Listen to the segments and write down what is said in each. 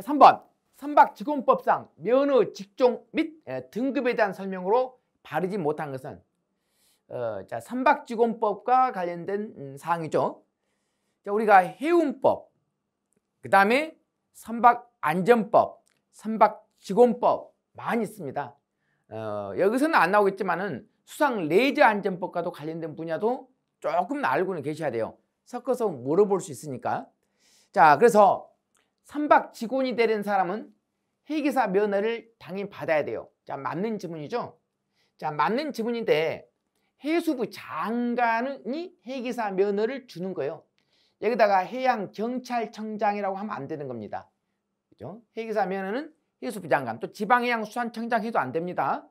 3번 예, 선박직원법상 면허 직종 및 예, 등급에 대한 설명으로 바르지 못한 것은 어, 자, 선박직원법과 관련된 음, 사항이죠. 자, 우리가 해운법, 그 다음에 선박안전법, 선박직원법 많이 있습니다. 어, 여기서는 안 나오겠지만은 수상 레이저 안전법과도 관련된 분야도 조금 알고는 계셔야 돼요. 섞어서 물어볼 수 있으니까. 자, 그래서 선박 직원이 되는 사람은 회계사 면허를 당연히 받아야 돼요. 자, 맞는 지문이죠. 자, 맞는 지문인데 해수부 장관이 회계사 면허를 주는 거예요. 여기다가 해양경찰청장이라고 하면 안 되는 겁니다. 그죠? 회계사 면허는 해수부 장관, 또 지방해양수산청장 해도 안 됩니다.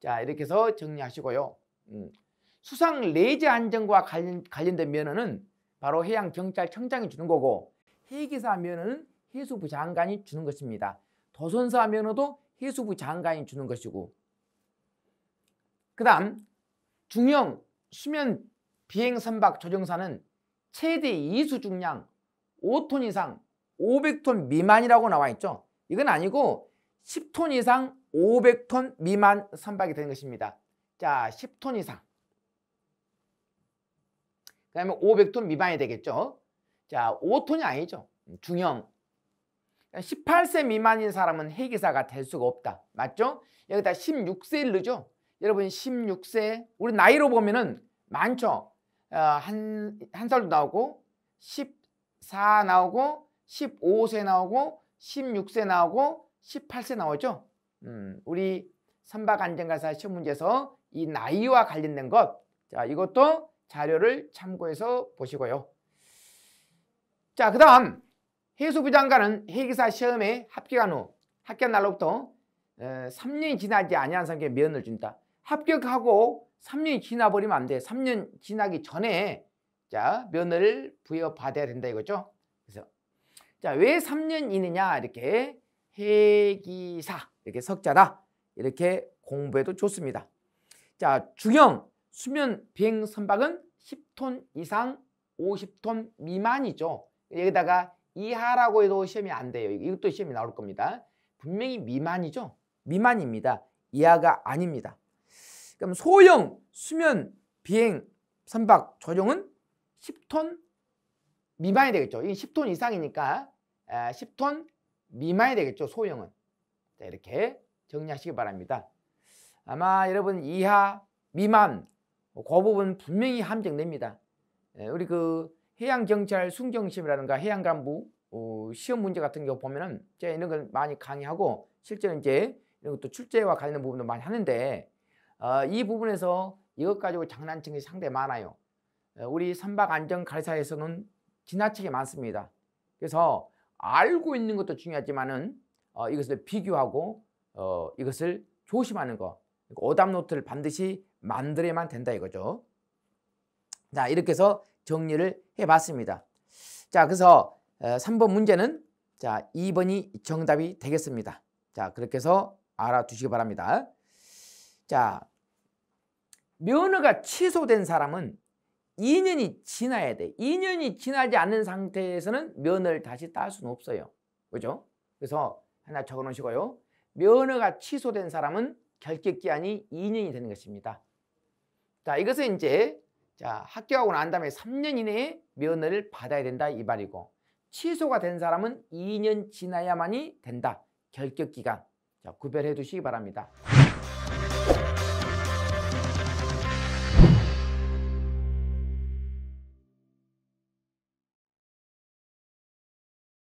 자, 이렇게 해서 정리하시고요. 음. 수상 레지 안전과 관련, 관련된 면허는 바로 해양경찰청장이 주는 거고 회계사 면허는 해수부 장관이 주는 것입니다. 도선사 면허도 해수부 장관이 주는 것이고 그 다음 중형 수면 비행 선박 조종사는 최대 이수 중량 5톤 이상 500톤 미만이라고 나와 있죠. 이건 아니고 10톤 이상 500톤 미만 선박이 되는 것입니다. 자, 10톤 이상. 그 다음에 500톤 미만이 되겠죠. 자, 5톤이 아니죠. 중형 18세 미만인 사람은 회계사가 될 수가 없다. 맞죠? 여기다 16세일르죠? 여러분 16세 우리 나이로 보면은 많죠. 어, 한, 한 살도 나오고 14 나오고 15세 나오고 16세 나오고 18세 나오죠. 음, 우리 선박 안전가사 시험 문제에서 이 나이와 관련된 것 자, 이것도 자료를 참고해서 보시고요. 자, 그 다음 해수부 장관은 해기사 시험에 합격한 후합격 날로부터 3년이 어, 지나지 아니한 사람에게 면을 준다. 합격하고 3년이 지나버리면 안 돼. 3년 지나기 전에 자면허 부여받아야 된다 이거죠. 그래서 자왜 3년이느냐 이렇게 해기사 이렇게 석자다 이렇게 공부해도 좋습니다. 자 중형 수면 비행 선박은 10톤 이상 50톤 미만이죠. 여기다가 이하라고 해도 시험이 안 돼요. 이것도 시험이 나올 겁니다. 분명히 미만이죠. 미만입니다. 이하가 아닙니다. 그럼 소형 수면 비행 선박 조종은 10톤 미만이 되겠죠. 이 10톤 이상이니까 10톤 아, 미만이 되겠죠. 소형은. 이렇게 정리하시기 바랍니다. 아마 여러분 이하, 미만, 뭐 그 부분 분명히 함정됩니다. 예, 우리 그 해양경찰 순경심이라든가 해양간부 어, 시험 문제 같은 경우 보면은 제가 이런 걸 많이 강의하고 실제로 이제 이런 것도 출제와 관련된 부분도 많이 하는데 어, 이 부분에서 이것 가지고 장난치는 게 상당히 많아요. 어, 우리 선박안전관리사에서는 지나치게 많습니다. 그래서 알고 있는 것도 중요하지만은 어, 이것을 비교하고 어, 이것을 조심하는 거. 그러니까 오답노트를 반드시 만들어야만 된다 이거죠. 자 이렇게 해서 정리를 해 예, 봤습니다. 자, 그래서 3번 어, 문제는 자, 2번이 정답이 되겠습니다. 자, 그렇게 해서 알아두시기 바랍니다. 자, 면허가 취소된 사람은 2년이 지나야 돼. 2년이 지나지 않은 상태에서는 면허를 다시 딸 수는 없어요. 그죠? 그래서 하나 적어 놓으시고요. 면허가 취소된 사람은 결격 기한이 2년이 되는 것입니다. 자, 이것은 이제 자, 합격하고 난 다음에 3년 이내에 면허를 받아야 된다 이 말이고 취소가 된 사람은 2년 지나야만이 된다. 결격 기간. 자, 구별해 두시기 바랍니다.